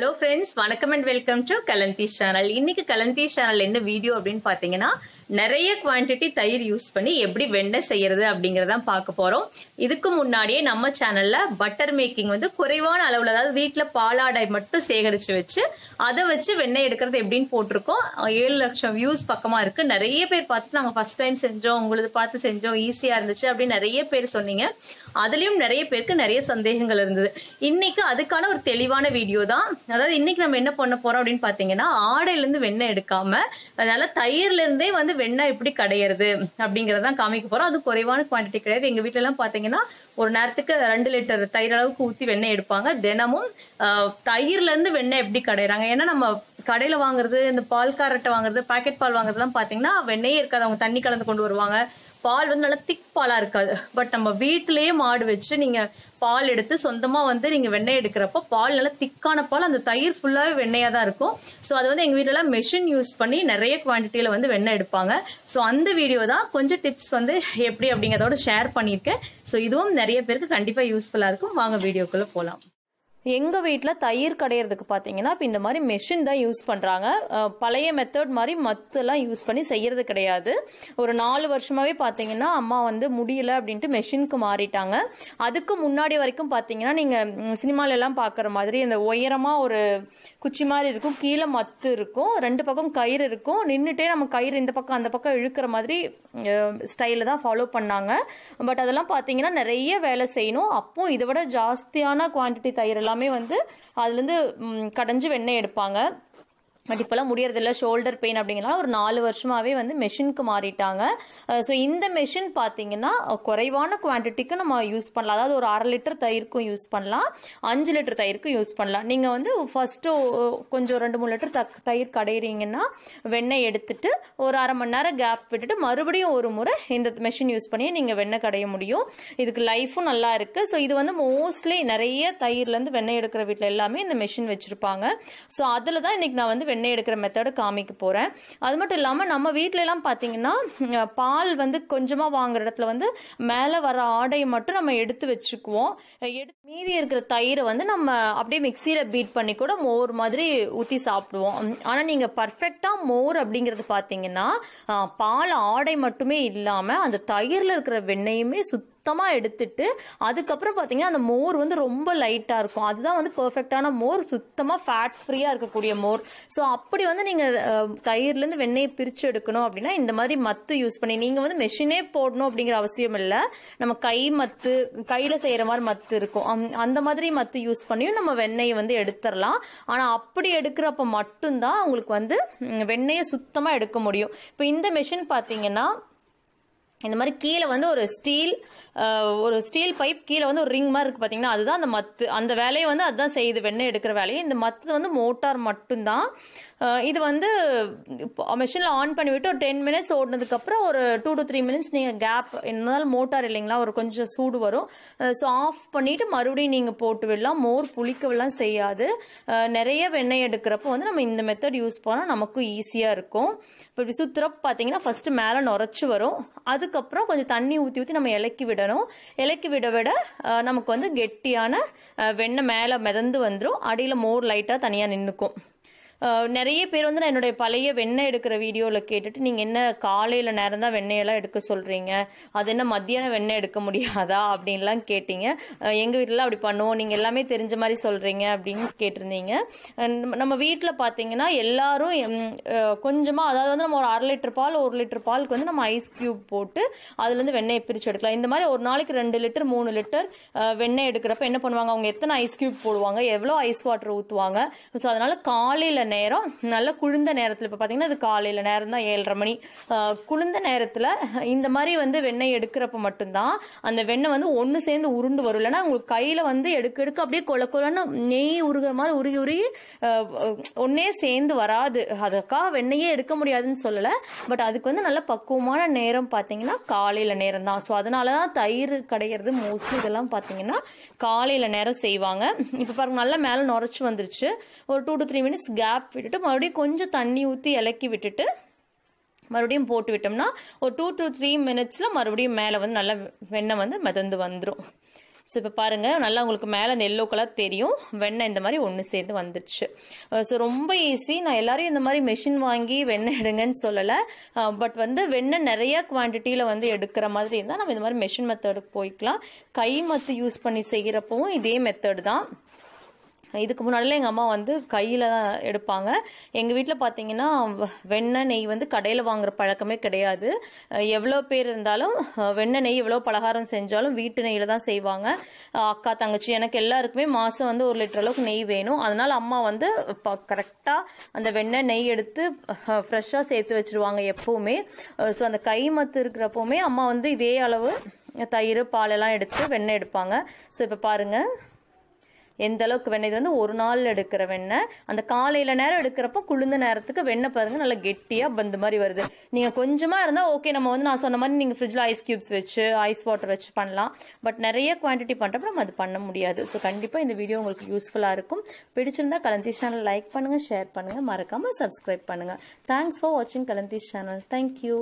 hello friends வணக்கம் and welcome to கலந்தீஷ் channel இன்னைக்கு கலந்தீஷ் சேனல் என்ன வீடியோ அப்படின்னு பார்த்தீங்கன்னா நிறைய குவான்டிட்டி தயிர் யூஸ் பண்ணி எப்படி வெண்ணெய் செய்யறது அப்படிங்கிறதான் பார்க்க போகிறோம் இதுக்கு முன்னாடியே நம்ம சேனலில் பட்டர் மேக்கிங் வந்து குறைவான அளவில் அதாவது வீட்டில் பாலாடை மட்டும் சேகரித்து வச்சு அதை வச்சு வெண்ணெய் எடுக்கிறது எப்படின்னு போட்டிருக்கோம் ஏழு லட்சம் வியூஸ் பக்கமாக இருக்குது நிறைய பேர் பார்த்து நாங்கள் ஃபர்ஸ்ட் டைம் செஞ்சோம் உங்களது பார்த்து செஞ்சோம் ஈஸியாக இருந்துச்சு அப்படின்னு நிறைய பேர் சொன்னீங்க அதுலேயும் நிறைய பேருக்கு நிறைய சந்தேகங்கள் இருந்தது இன்னைக்கு அதுக்கான ஒரு தெளிவான வீடியோ தான் அதாவது இன்னைக்கு நம்ம என்ன பண்ண போகிறோம் அப்படின்னு பார்த்தீங்கன்னா ஆடையிலேருந்து வெண்ணெய் எடுக்காமல் அதனால தயிர்லேருந்தே வந்து வெண்ணெய் எப்படி கடையிறது அப்படிங்கிறதான் காமிக்க போறோம் அது குறைவான குவான்டிட்டி கிடையாது வீட்டுல வீட்டிலலாம் பார்த்தீங்கன்னா ஒரு நேரத்துக்கு ரெண்டு லிட்டர் தயிர் அளவுக்கு ஊற்றி வெண்ணெய் எடுப்பாங்க தினமும் இருந்து வெண்ணெய் எப்படி கடையிறாங்க ஏன்னா நம்ம கடையில வாங்குறது இந்த பால் காரட்டை வாங்குறது பாக்கெட் பால் வாங்குறதுலாம் பார்த்தீங்கன்னா வெண்ணெயே இருக்காது அவங்க தண்ணி கலந்து கொண்டு வருவாங்க பால் வந்து நல்லா திக் பாலாக இருக்காது பட் நம்ம வீட்டிலேயே மாடு வச்சு நீங்கள் பால் எடுத்து சொந்தமாக வந்து நீங்கள் வெண்ணெய் எடுக்கிறப்போ பால் நல்லா திக்கான பால் அந்த தயிர் ஃபுல்லாகவே வெண்ணெயாக தான் இருக்கும் ஸோ அது வந்து எங்கள் வீட்டிலலாம் மெஷின் யூஸ் பண்ணி நிறைய குவான்டிட்டியில் வந்து வெண்ணெய் எடுப்பாங்க ஸோ அந்த வீடியோ தான் கொஞ்சம் டிப்ஸ் வந்து எப்படி அப்படிங்கிறதோட ஷேர் பண்ணியிருக்கேன் ஸோ இதுவும் நிறைய பேருக்கு கண்டிப்பாக யூஸ்ஃபுல்லாக இருக்கும் வாங்க வீடியோக்குள்ளே போகலாம் எங்கள் வீட்டில் தயிர் கடையிறதுக்கு பார்த்தீங்கன்னா இப்போ இந்த மாதிரி மெஷின் தான் யூஸ் பண்ணுறாங்க பழைய மெத்தட் மாதிரி மத்தெல்லாம் யூஸ் பண்ணி செய்கிறது கிடையாது ஒரு நாலு வருஷமாகவே பார்த்தீங்கன்னா அம்மா வந்து முடியல அப்படின்ட்டு மெஷினுக்கு மாறிட்டாங்க அதுக்கு முன்னாடி வரைக்கும் பார்த்தீங்கன்னா நீங்கள் சினிமாலெல்லாம் பார்க்குற மாதிரி இந்த உயரமாக ஒரு குச்சி மாதிரி இருக்கும் கீழே மத்து இருக்கும் ரெண்டு பக்கம் கயிறு இருக்கும் நின்றுட்டே நம்ம கயிறு இந்த பக்கம் அந்த பக்கம் இழுக்கிற மாதிரி ஸ்டைலில் தான் ஃபாலோ பண்ணாங்க பட் அதெல்லாம் பார்த்தீங்கன்னா நிறைய வேலை செய்யணும் அப்போ இதை விட ஜாஸ்தியான குவான்டிட்டி தயிரெல்லாம் எல்லாமே வந்து அதுலேருந்து கடைஞ்சி வெண்ணெய் எடுப்பாங்க பட் இப்போலாம் முடியறதில்ல ஷோல்டர் பெயின் அப்படிங்கிறனால ஒரு நாலு வருஷமாகவே வந்து மெஷினுக்கு மாறிட்டாங்க ஸோ இந்த மெஷின் பார்த்தீங்கன்னா குறைவான குவான்டிட்டிக்கு நம்ம யூஸ் பண்ணலாம் அதாவது ஒரு அரை லிட்டர் தயிருக்கும் யூஸ் பண்ணலாம் அஞ்சு லிட்டர் தயிருக்கும் யூஸ் பண்ணலாம் நீங்கள் வந்து ஃபஸ்ட்டு கொஞ்சம் ரெண்டு மூணு லிட்டர் தக் தயிர் கடையிறீங்கன்னா வெண்ணெய் எடுத்துட்டு ஒரு அரை மணி நேரம் கேப் விட்டுட்டு மறுபடியும் ஒரு முறை இந்த மெஷின் யூஸ் பண்ணி நீங்கள் வெண்ணெய் கடைய முடியும் இதுக்கு லைஃபும் நல்லா இருக்குது ஸோ இது வந்து மோஸ்ட்லி நிறைய தயிர்லேருந்து வெண்ணெய் எடுக்கிற வீட்டில் எல்லாமே இந்த மெஷின் வச்சுருப்பாங்க ஸோ அதில் தான் இன்னைக்கு நான் வந்து வெண்ணெய் எடுக்கிற மெத்தடு காமிக்க போகிறேன் அது மட்டும் இல்லாமல் நம்ம வீட்டிலலாம் பார்த்தீங்கன்னா பால் வந்து கொஞ்சமாக வாங்குற இடத்துல வந்து மேலே வர ஆடையை மட்டும் நம்ம எடுத்து வச்சுக்குவோம் எடுத்து மீதி இருக்கிற தயிரை வந்து நம்ம அப்படியே மிக்சியில் பீட் பண்ணி கூட மோர் மாதிரி ஊற்றி சாப்பிடுவோம் ஆனால் நீங்கள் பர்ஃபெக்டாக மோர் அப்படிங்கிறது பார்த்தீங்கன்னா பால் ஆடை மட்டுமே இல்லாமல் அந்த தயிரில் இருக்கிற வெண்ணெயுமே சுத்த சுத்தமாக எடுத்துட்டு அதுக்கப்புறம் பார்த்தீங்கன்னா அந்த மோர் வந்து ரொம்ப லைட்டாக இருக்கும் அதுதான் வந்து பர்ஃபெக்டான மோர் சுத்தமாக ஃபேட் ஃப்ரீயாக இருக்கக்கூடிய மோர் ஸோ அப்படி வந்து நீங்கள் தயிர்லேருந்து வெண்ணெயை பிரித்து எடுக்கணும் அப்படின்னா இந்த மாதிரி மத்து யூஸ் பண்ணி நீங்கள் வந்து மெஷினே போடணும் அப்படிங்கிற அவசியம் இல்லை நம்ம கை மத்து கையில் செய்கிற மாதிரி மத்து இருக்கும் அந்த மாதிரி மத்து யூஸ் பண்ணியும் நம்ம வெண்ணெயை வந்து எடுத்துடலாம் ஆனால் அப்படி எடுக்கிறப்ப மட்டும்தான் உங்களுக்கு வந்து வெண்ணெயை சுத்தமாக எடுக்க முடியும் இப்போ இந்த மெஷின் பார்த்தீங்கன்னா இந்த மாதிரி கீழே வந்து ஒரு ஸ்டீல் ஒரு ஸ்டீல் பைப் கீழே வந்து ஒரு ரிங் மாதிரி இருக்குது பார்த்தீங்கன்னா அதுதான் அந்த மத்து அந்த வேலையை வந்து அதுதான் செய்யுது வெண்ணெய் எடுக்கிற வேலையை இந்த மத்து வந்து மோட்டார் மட்டும்தான் இது வந்து மிஷினில் ஆன் பண்ணிவிட்டு ஒரு டென் மினிட்ஸ் ஓடினதுக்கப்புறம் ஒரு டூ டு த்ரீ மினிட்ஸ் நீங்கள் கேப் இருந்தாலும் மோட்டார் இல்லைங்களா ஒரு கொஞ்சம் சூடு வரும் ஸோ ஆஃப் பண்ணிவிட்டு மறுபடியும் நீங்கள் போட்டு விடலாம் மோர் புளிக்கவெல்லாம் செய்யாது நிறைய வெண்ணெய் எடுக்கிறப்போ வந்து நம்ம இந்த மெத்தட் யூஸ் பண்ணால் நமக்கும் ஈஸியாக இருக்கும் இப்போ இப்படி சுற்றுறப்ப பார்த்தீங்கன்னா ஃபஸ்ட்டு மேலே நுரைச்சி வரும் அதுக்கப்புறம் கொஞ்சம் தண்ணி ஊற்றி ஊற்றி நம்ம இலக்கி விடணும் இலக்கி விட விட நமக்கு வந்து கெட்டியான வெண்ணெய் மேலே மிதந்து வந்துடும் அடியில் மோர் லைட்டாக தனியாக நின்றுக்கும் நிறைய பேர் வந்து நான் என்னுடைய பழைய வெண்ணெய் எடுக்கிற வீடியோவில் கேட்டுட்டு நீங்கள் என்ன காலையில் நேரம் தான் வெண்ணெயெல்லாம் எடுக்க சொல்கிறீங்க அது என்ன மத்தியானம் வெண்ணெய் எடுக்க முடியாதா அப்படின்லாம் கேட்டீங்க எங்கள் வீட்டில் அப்படி பண்ணுவோம் நீங்கள் எல்லாமே தெரிஞ்ச மாதிரி சொல்கிறீங்க அப்படின்னு கேட்டிருந்தீங்க நம்ம வீட்டில் பார்த்தீங்கன்னா எல்லாரும் கொஞ்சமாக அதாவது வந்து நம்ம ஒரு அரை லிட்டர் பால் ஒரு லிட்டர் பாலுக்கு வந்து நம்ம ஐஸ் க்யூப் போட்டு அதுலேருந்து வெண்ணெய் பிரித்து எடுக்கலாம் இந்த மாதிரி ஒரு நாளைக்கு ரெண்டு லிட்டர் மூணு லிட்டர் வெண்ணெய் எடுக்கிறப்ப என்ன பண்ணுவாங்க அவங்க எத்தனை ஐஸ் க்யூப் போடுவாங்க எவ்வளோ ஐஸ் வாட்டர் ஊற்றுவாங்க ஸோ அதனால் காலையில் நேரம் நல்ல குளிர்ந்த நேரத்தில் இப்போ பார்த்தீங்கன்னா அது காலையில் நேரம் தான் ஏழரை மணி குளிர்ந்த நேரத்தில் இந்த மாதிரி வந்து வெண்ணெய் எடுக்கிறப்ப மட்டும்தான் அந்த வெண்ணெய் வந்து ஒன்று சேர்ந்து உருண்டு வரும் இல்லைன்னா உங்களுக்கு கையில் வந்து எடுக்க எடுக்க அப்படியே கொல கொலன்னு நெய் உருகிற மாதிரி உருகி உருகி ஒன்றே சேர்ந்து வராது அதுக்காக வெண்ணெயே எடுக்க முடியாதுன்னு சொல்லலை பட் அதுக்கு வந்து நல்ல பக்குவமான நேரம் பார்த்தீங்கன்னா காலையில் நேரம் தான் ஸோ அதனால தான் தயிர் கிடைக்கிறது மோஸ்ட்லி இதெல்லாம் பார்த்தீங்கன்னா காலையில் நேரம் செய்வாங்க இப்போ பாருங்க நல்லா மேலே நுரைச்சி வந்துருச்சு ஒரு two to three minutes gap gap விட்டுட்டு மறுபடியும் கொஞ்சம் தண்ணி ஊற்றி இலக்கி விட்டுட்டு மறுபடியும் போட்டு விட்டோம்னா ஒரு டூ டு த்ரீ மினிட்ஸில் மறுபடியும் மேலே வந்து நல்லா வெண்ணெய் வந்து மிதந்து வந்துடும் ஸோ இப்போ பாருங்கள் நல்லா உங்களுக்கு மேலே அந்த எல்லோ கலர் தெரியும் வெண்ணெய் இந்த மாதிரி ஒன்று சேர்ந்து வந்துடுச்சு ஸோ uh, ரொம்ப ஈஸி நான் எல்லோரையும் இந்த மாதிரி மெஷின் வாங்கி வெண்ணெய் எடுங்கன்னு சொல்லலை பட் uh, வந்து வெண்ணெய் நிறையா குவான்டிட்டியில் வந்து எடுக்கிற மாதிரி இருந்தால் நம்ம இந்த மாதிரி மெஷின் மெத்தடுக்கு போய்க்கலாம் கை மத்து யூஸ் பண்ணி செய்கிறப்பவும் இதே மெத்தடு தான் இதுக்கு முன்னாடிலாம் எங்கள் அம்மா வந்து கையில் தான் எடுப்பாங்க எங்கள் வீட்டில் பார்த்தீங்கன்னா வெண்ணெய் நெய் வந்து கடையில் வாங்குற பழக்கமே கிடையாது எவ்வளோ பேர் இருந்தாலும் வெண்ணெய் நெய் எவ்வளோ பலகாரம் செஞ்சாலும் வீட்டு நெய்யில் தான் செய்வாங்க அக்கா தங்கச்சி எனக்கு எல்லாருக்குமே மாதம் வந்து ஒரு லிட்டர் அளவுக்கு நெய் வேணும் அதனால் அம்மா வந்து கரெக்டாக அந்த வெண்ணெய் நெய் எடுத்து ஃப்ரெஷ்ஷாக சேர்த்து வச்சுருவாங்க எப்போவுமே ஸோ அந்த கை மத்து இருக்கிறப்பவுமே அம்மா வந்து இதே அளவு தயிர் பாலெல்லாம் எடுத்து வெண்ணெய் எடுப்பாங்க ஸோ இப்போ பாருங்கள் எந்த அளவுக்கு வெண்ணெய் இது வந்து ஒரு நாள் எடுக்கிற வெண்ணெய் அந்த காலையில் நேரம் எடுக்கிறப்ப குளிர்ந்த நேரத்துக்கு வெண்ணெய் பாருங்கள் நல்லா கெட்டியாக பந்து மாதிரி வருது நீங்கள் கொஞ்சமாக இருந்தால் ஓகே நம்ம வந்து நான் சொன்ன மாதிரி நீங்கள் ஃப்ரிட்ஜில் ஐஸ் க்யூப்ஸ் வச்சு ஐஸ் வாட்டர் வச்சு பண்ணலாம் பட் நிறைய குவான்டிட்டி பண்ணுறப்ப நம்ம அது பண்ண முடியாது ஸோ கண்டிப்பாக இந்த வீடியோ உங்களுக்கு யூஸ்ஃபுல்லாக இருக்கும் பிடிச்சிருந்தா கலந்தி சேனல் லைக் பண்ணுங்கள் ஷேர் பண்ணுங்கள் மறக்காமல் சப்ஸ்கிரைப் பண்ணுங்கள் தேங்க்ஸ் ஃபார் வாட்சிங் கலந்தி சேனல் தேங்க்யூ